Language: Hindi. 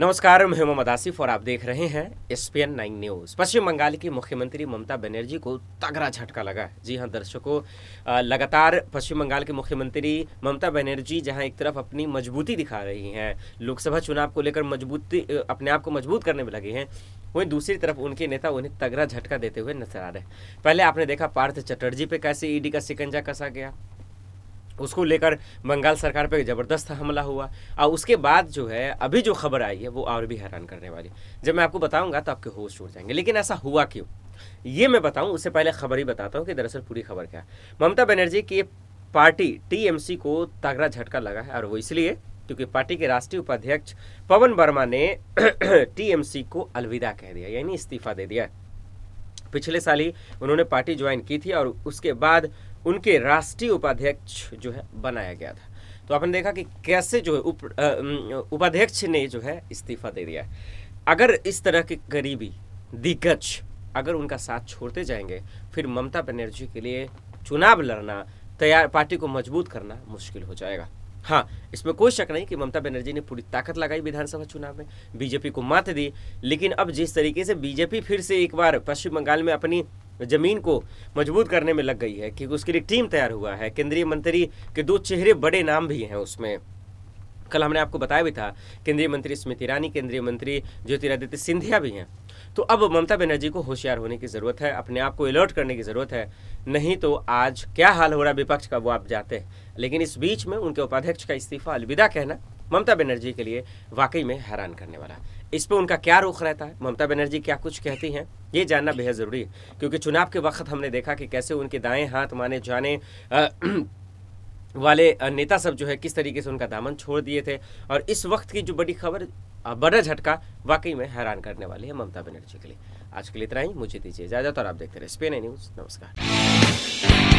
नमस्कार मैं हेमा मदासिफ और आप देख रहे हैं S P N nine news Paschim Bengal की मुख्यमंत्री ममता बनर्जी को तगड़ा झटका लगा है जी हां दर्शकों लगातार पश्चिम बंगाल के मुख्यमंत्री ममता बनर्जी जहां एक तरफ अपनी मजबूती दिखा रही हैं लोकसभा चुनाव को लेकर मजबूती अपने आप को मजबूत करने में लगे हैं वहीं दूसरी तरफ उनके नेता उन्हें तगड़ा झटका देते हुए नजर आ रहे हैं पहले आपने देखा पार्थ चटर्जी पर कैसे ईडी का सिकंजा कसा गया उसको लेकर बंगाल सरकार पर ज़बरदस्त हमला हुआ और उसके बाद जो है अभी जो खबर आई है वो और भी हैरान करने वाली जब मैं आपको बताऊंगा तो आपके होश उड़ जाएंगे लेकिन ऐसा हुआ क्यों ये मैं बताऊं उससे पहले खबर ही बताता हूँ कि दरअसल पूरी खबर क्या है ममता बनर्जी की पार्टी टीएमसी को तगड़ा झटका लगा है और वो इसलिए क्योंकि पार्टी के राष्ट्रीय उपाध्यक्ष पवन वर्मा ने टीएमसी को अलविदा कह दिया यानी इस्तीफा दे दिया पिछले साल ही उन्होंने पार्टी ज्वाइन की थी और उसके बाद उनके राष्ट्रीय उपाध्यक्ष जो है बनाया गया था तो आपने देखा कि कैसे जो है उप उपाध्यक्ष ने जो है इस्तीफा दे दिया अगर इस तरह के करीबी दिग्गज अगर उनका साथ छोड़ते जाएंगे फिर ममता बनर्जी के लिए चुनाव लड़ना तैयार पार्टी को मजबूत करना मुश्किल हो जाएगा हाँ इसमें कोई शक नहीं कि ममता बनर्जी ने पूरी ताकत लगाई विधानसभा चुनाव में बीजेपी को मात दी लेकिन अब जिस तरीके से बीजेपी फिर से एक बार पश्चिम बंगाल में अपनी जमीन को मजबूत करने में लग गई है कि उसके लिए टीम तैयार हुआ है केंद्रीय मंत्री के दो चेहरे बड़े नाम भी हैं उसमें कल हमने आपको बताया भी था केंद्रीय मंत्री स्मृति ईरानी केंद्रीय मंत्री ज्योतिरादित्य सिंधिया भी हैं तो अब ममता बनर्जी को होशियार होने की ज़रूरत है अपने आप को अलर्ट करने की ज़रूरत है नहीं तो आज क्या हाल हो रहा विपक्ष का वो आप जाते हैं लेकिन इस बीच में उनके उपाध्यक्ष का इस्तीफा अलविदा कहना ममता बनर्जी के लिए वाकई में हैरान करने वाला है इस पर उनका क्या रुख रहता है ममता बनर्जी क्या कुछ कहती हैं ये जानना बेहद ज़रूरी है क्योंकि चुनाव के वक्त हमने देखा कि कैसे उनके दाएं हाथ माने जाने वाले नेता सब जो है किस तरीके से उनका दामन छोड़ दिए थे और इस वक्त की जो बड़ी खबर बड़ा झटका वाकई में हैरान करने वाली है ममता बनर्जी के लिए आज के लिए इतना ही मुझे दीजिए इजाज़त और आप देखते रहे स्पेन न्यूज़ नमस्कार